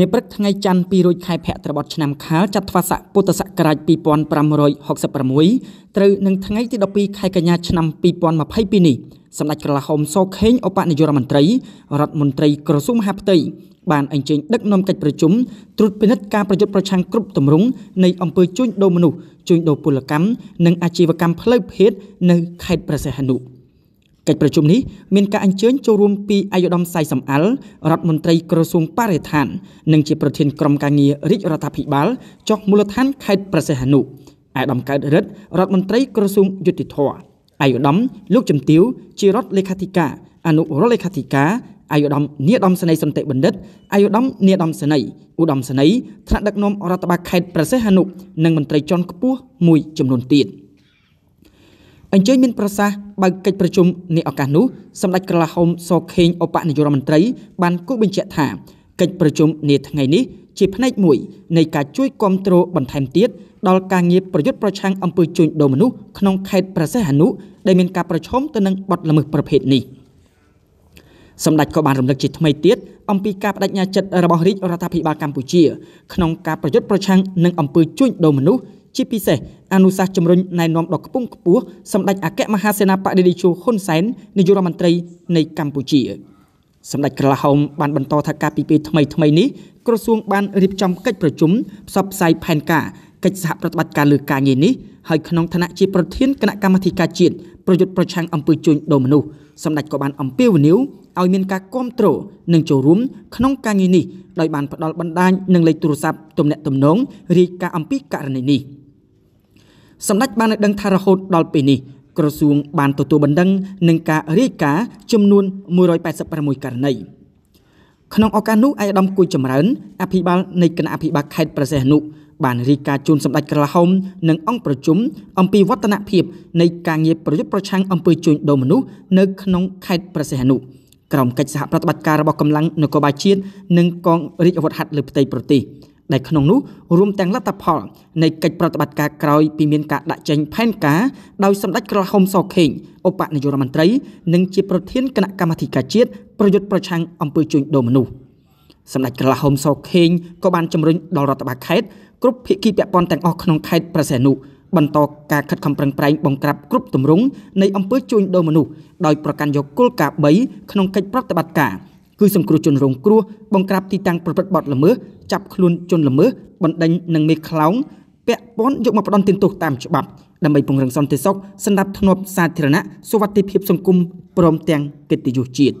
នាព្រឹកថ្ងៃច័ន្ទ2រោចខែភក្ត្ររបស់ឆ្នាំខាលចត្វាស័កពុទ្ធសករាជ2566ត្រូវនឹងថ្ងៃទី12ខែកញ្ញាឆ្នាំ2022នេះសម្ដេចក្រឡាហោមសខេងឧបនាយករដ្ឋមន្ត្រីរដ្ឋមន្ត្រីក្រសួងមហាផ្ទៃបានអញ្ជើញដឹកនាំកិច្ចប្រជុំត្រួតពិនិត្យការប្រយុទ្ធប្រឆាំងគ្រប់ទម្រង់នៃអំពើជួញដូរមនុស្សជួញដូរពលកម្មនិងអាជីវកម្មផ្លូវភេទនៅខេត្តព្រះសីហនុ។កិច្ចប្រជុំនេះមានការអញ្ជើញចូលរួមពីអាយដាមសៃសំអល់រដ្ឋមន្ត្រីក្រសួងបរិស្ថាន និងជាប្រធានក្រុមការងាររាជរដ្ឋាភិបាលចុះមូលដ្ឋានខេត្តប្រសេះហនុអាយដាមកើតរិទ្ធរដ្ឋមន្ត្រីក្រសួងយុតិធធអាយដាមលោកជំទាវជារដ្ឋលេខាធិការអនុរដ្ឋលេខាធិការអាយដាមនាយដាមសេនីយ៍សន្តិបណ្ឌិតអាយដាមនាយដាមសេនីយ៍ឧត្តមសេនីយ៍ថ្នាក់ដឹកនាំរដ្ឋបាលខេត្តប្រសេះហនុនិងមន្ត្រីជាន់ខ្ពស់មួយចំនួនទៀត។អញ្ជើញមានប្រសាសន៍បើកកិច្ចប្រជុំនេះឱកាសនោះសម្ដេចក្រឡាហុំសខេងឧបនាយករដ្ឋមន្ត្រីបានគូបញ្ជាក់ថាកិច្ចប្រជុំនាថ្ងៃនេះជាផ្នែកមួយ នៃការជួយគ្រប់គ្រងបន្ថែមទៀតដល់ការងារប្រយុទ្ធប្រឆាំងអំពើជួញដូរមនុស្សក្នុងខេត្តប្រសេះអនុដែលមាន ការប្រឈមទៅនឹងបទល្មើសប្រភេទនេះសម្ដេចក៏បានរំលឹកជាថ្មីទៀតអំពីការបដិញ្ញាចិត្តរបស់រាជរដ្ឋាភិបាលកម្ពុជា ក្នុងការប្រយុទ្ធប្រឆាំងនឹងអំពើជួញដូរមនុស្សជាពិសេសអនុសាសន៍ជំរុញណែនាំដល់ខ្ពង់ខ្ពស់សម្ដេចអគ្គមហាសេនាបតីនាយហ៊ុនសែននាយករដ្ឋមន្ត្រីនៃកម្ពុជា សម្ដេចក្រឡាហោមបានបន្តថាការពីពេលថ្មីថ្មីនេះក្រសួង បានរៀបចំកិច្ចប្រជុំផ្សព្វផ្សាយផែនការកិច្ចសហប្រតិបត្តិការលើការងារនេះហើយក្នុងឋានៈជាប្រធានគណៈកម្មាធិការជាតិប្រយុទ្ធប្រឆាំងអំពើជួញដូរមនុស្សសម្ដេចក៏បានអំពាវនាវឲ្យមានការគ្រប់គ្រងនិងចូលរួម ក្នុងការងារនេះដោយបានផ្ដល់បណ្ដាញនិងលេខទូរស័ព្ទទំនាក់ទំនងរាយការណ៍អំពីករណីនេះ។សម្ដេចបានដឹងថារហូត ដល់ពេលនេះក្រសួង បានទទួលបណ្ដឹងនឹងការរាយការណ៍ចំនួន186ករណីក្នុងឱកាសនោះឯកឧត្តមគួយចម្រើនអភិបាលនៃគណៈអភិបាលខេត្តប្រសេះនុបានរាយការណ៍ជូនសម្ដេចក្រឡាហោមនិងអង្គប្រជុំអំពីវឌ្ឍនភាពនៃការងារប្រយុទ្ធប្រឆាំងអំពើជួញដូរមនុស្សនៅក្នុងខេត្តប្រសេះនុក្រោមកិច្ចសហប្រតិបត្តិការរបស់កម្លាំងនគរបាលជាតិនិងកងរាជអាវុធហត្ថលើផ្ទៃប្រទេស។ដែលក្នុងនោះរួមទាំងលទ្ធផលនៃកិច្ចប្រតិបត្តិការក្រោយពីមានការដាក់ចេញ ផែនការដោយសម្ដេចក្រហមសខេងឧបនាយករដ្ឋមន្ត្រីនិងជាប្រធានគណៈកម្មាធិការជាតិប្រយុទ្ធប្រឆាំងអំពើជួញដូរមនុស្សសម្ដេចក្រហមសខេងក៏បានជំរុញដល់រដ្ឋបាលខេត្តគ្រប់ភាគីពាក់ព័ន្ធទាំងអស់ក្នុងខេត្តប្រសែនុបន្តការខិតខំប្រឹងប្រែងបង្ក្រាបគ្រប់ទម្រង់នៃអំពើជួញដូរមនុស្សដោយប្រកាន់យកគោលការណ៍3ក្នុងកិច្ចប្រតិបត្តិការគឺសង្គ្រោះជនរងគ្រោះបង្ក្រាបទីតាំងប្រព្រឹត្តបទល្មើសចាប់ខ្លួនជនល្មើសបណ្ដេញនិងមេខ្លោងពាក់ព័ន្ធយកមកផ្ដន់ទោសតាមច្បាប់ដើម្បីពង្រឹងសន្តិសុខសម្ដាប់ធ្នាប់សាធារណៈសុវត្ថិភាពសង្គមព្រមទាំងកិត្តិយសជាតិ។